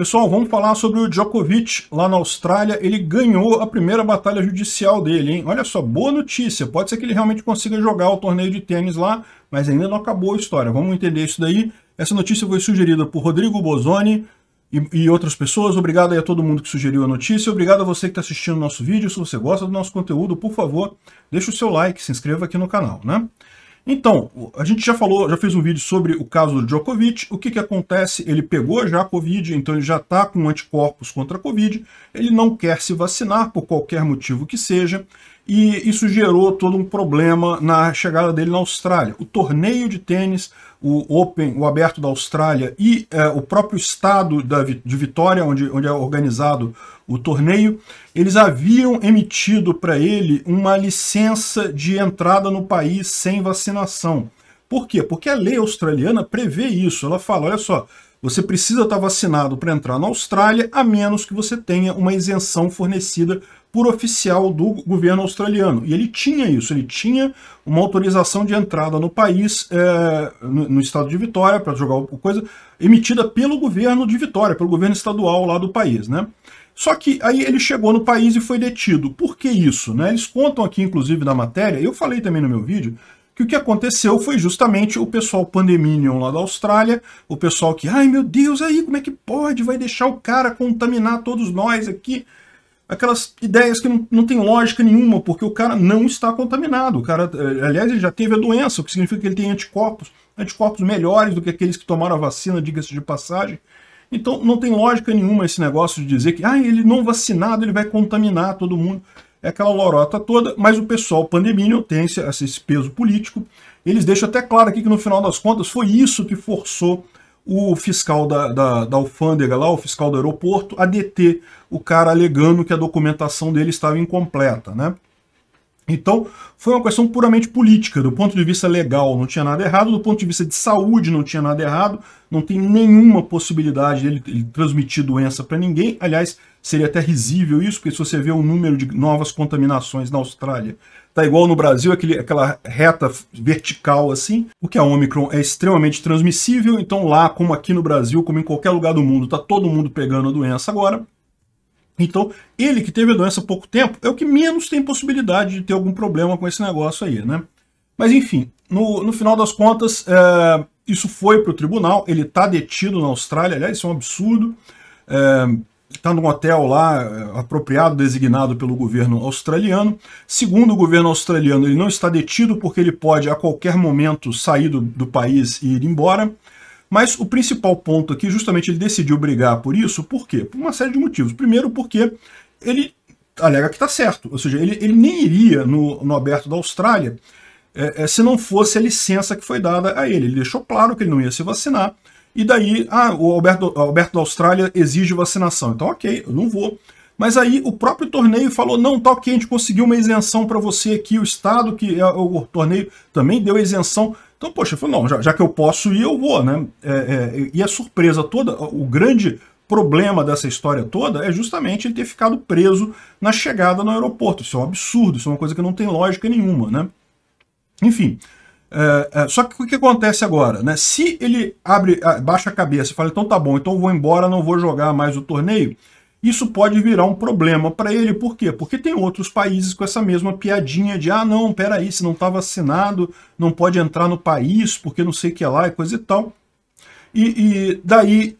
Pessoal, vamos falar sobre o Djokovic lá na Austrália. Ele ganhou a primeira batalha judicial dele, hein? Olha só, boa notícia. Pode ser que ele realmente consiga jogar o torneio de tênis lá, mas ainda não acabou a história. Vamos entender isso daí. Essa notícia foi sugerida por Rodrigo Bozoni e, e outras pessoas. Obrigado aí a todo mundo que sugeriu a notícia. Obrigado a você que está assistindo o nosso vídeo. Se você gosta do nosso conteúdo, por favor, deixa o seu like, se inscreva aqui no canal, né? Então, a gente já falou, já fez um vídeo sobre o caso do Djokovic, o que, que acontece? Ele pegou já a Covid, então ele já está com anticorpos contra a Covid, ele não quer se vacinar por qualquer motivo que seja, e isso gerou todo um problema na chegada dele na Austrália. O torneio de tênis, o Open, o Aberto da Austrália e é, o próprio estado da, de Vitória, onde, onde é organizado o torneio, eles haviam emitido para ele uma licença de entrada no país sem vacinação. Por quê? Porque a lei australiana prevê isso. Ela fala, olha só, você precisa estar tá vacinado para entrar na Austrália, a menos que você tenha uma isenção fornecida por oficial do governo australiano. E ele tinha isso, ele tinha uma autorização de entrada no país, é, no, no, estado de Vitória, para jogar coisa, emitida pelo governo de Vitória, pelo governo estadual lá do país, né? Só que aí ele chegou no país e foi detido. Por que isso? Né? Eles contam aqui, inclusive, na matéria, eu falei também no meu vídeo, que o que aconteceu foi justamente o pessoal pandemínio lá da Austrália, o pessoal que, ai meu Deus, aí como é que pode? Vai deixar o cara contaminar todos nós aqui aquelas ideias que não, não tem lógica nenhuma, porque o cara não está contaminado. O cara, eh, aliás, ele já teve a doença, o que significa que ele tem anticorpos, anticorpos melhores do que aqueles que tomaram a vacina, diga-se de passagem. Então não tem lógica nenhuma esse negócio de dizer que ah, ele não vacinado, ele vai contaminar todo mundo. É aquela lorota toda, mas o pessoal pandemínio tem esse, esse peso político. Eles deixam até claro aqui que no final das contas foi isso que forçou o fiscal da, da, da, alfândega lá, o fiscal do aeroporto, a deter o cara alegando que a documentação dele estava incompleta, né? Então, foi uma questão puramente política, do ponto de vista legal não tinha nada errado, do ponto de vista de saúde não tinha nada errado, não tem nenhuma possibilidade dele ele transmitir doença para ninguém. Aliás, seria até risível isso, porque se você vê o número de novas contaminações na Austrália, tá igual no Brasil, aquele, aquela reta vertical assim, porque a Omicron é extremamente transmissível, então lá, como aqui no Brasil, como em qualquer lugar do mundo, tá todo mundo pegando a doença agora, então, ele que teve a doença há pouco tempo é o que menos tem possibilidade de ter algum problema com esse negócio aí, né? Mas enfim, no, no final das contas, é, isso foi para o tribunal, ele está detido na Austrália, aliás, isso é um absurdo. Está é, tá num hotel lá, é, apropriado, designado pelo governo australiano. Segundo o governo australiano, ele não está detido porque ele pode a qualquer momento sair do, do país e ir embora. Mas o principal ponto aqui, justamente, ele decidiu brigar por isso, por quê? Por uma série de motivos. Primeiro, porque ele alega que está certo, ou seja, ele, ele nem iria no, no aberto da Austrália é, é, se não fosse a licença que foi dada a ele. Ele deixou claro que ele não ia se vacinar, e daí, ah, o Alberto, Alberto da Austrália exige vacinação. Então, ok, eu não vou. Mas aí o próprio torneio falou, não, tá ok, a gente conseguiu uma isenção para você aqui, o Estado, que é o torneio também deu isenção então, poxa, eu falei, não, já, já que eu posso ir, eu vou, né? É, é, e a surpresa toda, o grande problema dessa história toda é justamente ele ter ficado preso na chegada no aeroporto. Isso é um absurdo, isso é uma coisa que não tem lógica nenhuma, né? Enfim, é, é, só que o que acontece agora, né? Se ele abre, baixa a cabeça e fala, então tá bom, então vou embora, não vou jogar mais o torneio, isso pode virar um problema para ele, por quê? Porque tem outros países com essa mesma piadinha de ah, não, peraí, se não está vacinado, não pode entrar no país, porque não sei o que é lá e coisa e tal. E, e daí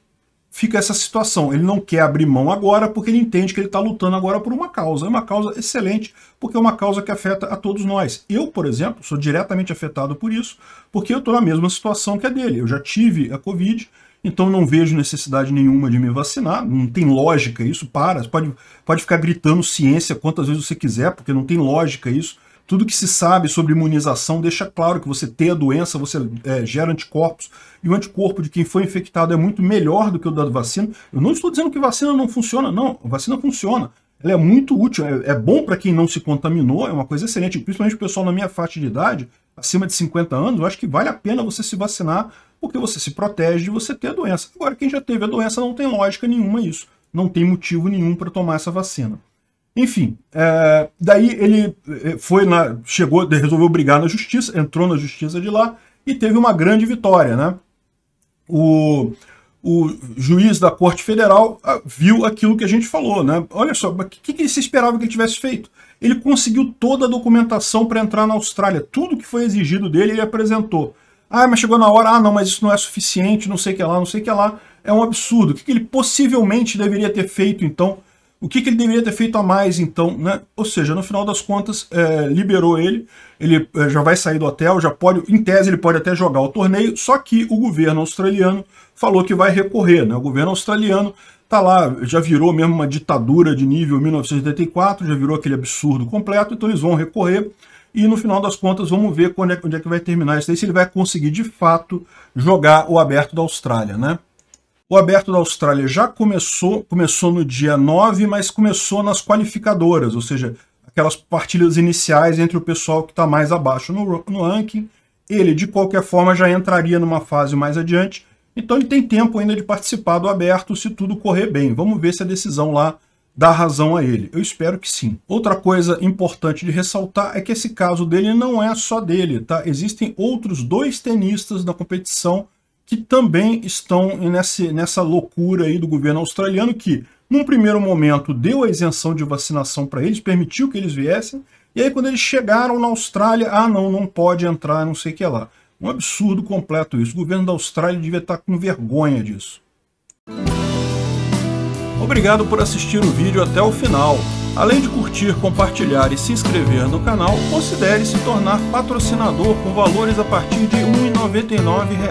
fica essa situação. Ele não quer abrir mão agora porque ele entende que ele está lutando agora por uma causa. É uma causa excelente, porque é uma causa que afeta a todos nós. Eu, por exemplo, sou diretamente afetado por isso, porque eu estou na mesma situação que a dele. Eu já tive a Covid, então não vejo necessidade nenhuma de me vacinar, não tem lógica isso, para, pode, pode ficar gritando ciência quantas vezes você quiser, porque não tem lógica isso. Tudo que se sabe sobre imunização deixa claro que você tem a doença, você é, gera anticorpos, e o anticorpo de quem foi infectado é muito melhor do que o da vacina. Eu não estou dizendo que vacina não funciona, não, a vacina funciona. Ela é muito útil, é, é bom para quem não se contaminou, é uma coisa excelente, principalmente o pessoal na minha faixa de idade, acima de 50 anos, eu acho que vale a pena você se vacinar, porque você se protege de você ter a doença. Agora, quem já teve a doença não tem lógica nenhuma isso. Não tem motivo nenhum para tomar essa vacina. Enfim, é, daí ele é, foi na, chegou, resolveu brigar na justiça, entrou na justiça de lá e teve uma grande vitória, né? O, o juiz da Corte Federal ah, viu aquilo que a gente falou, né? Olha só, o que, que se esperava que ele tivesse feito? Ele conseguiu toda a documentação para entrar na Austrália, tudo que foi exigido dele ele apresentou. Ah, mas chegou na hora, ah não, mas isso não é suficiente, não sei o que lá, não sei o que lá, é um absurdo. O que, que ele possivelmente deveria ter feito, então, o que, que, ele deveria ter feito a mais, então, né? Ou seja, no final das contas, é, liberou ele, ele é, já vai sair do hotel, já pode, em tese, ele pode até jogar o torneio, só que o governo australiano falou que vai recorrer, né? O governo australiano tá lá, já virou mesmo uma ditadura de nível 1984, já virou aquele absurdo completo, então eles vão recorrer, e no final das contas vamos ver quando é, onde é que vai terminar isso daí, se ele vai conseguir, de fato, jogar o aberto da Austrália, né? O aberto da Austrália já começou, começou no dia 9, mas começou nas qualificadoras, ou seja, aquelas partilhas iniciais entre o pessoal que está mais abaixo no, no ranking. Ele, de qualquer forma, já entraria numa fase mais adiante, então ele tem tempo ainda de participar do aberto se tudo correr bem. Vamos ver se a decisão lá dá razão a ele. Eu espero que sim. Outra coisa importante de ressaltar é que esse caso dele não é só dele, tá? Existem outros dois tenistas na competição que também estão nessa loucura aí do governo australiano que, num primeiro momento, deu a isenção de vacinação para eles, permitiu que eles viessem, e aí quando eles chegaram na Austrália, ah não, não pode entrar, não sei o que lá. Um absurdo completo isso. O governo da Austrália devia estar tá com vergonha disso. Obrigado por assistir o vídeo até o final. Além de curtir, compartilhar e se inscrever no canal, considere se tornar patrocinador com valores a partir de R$ 1,99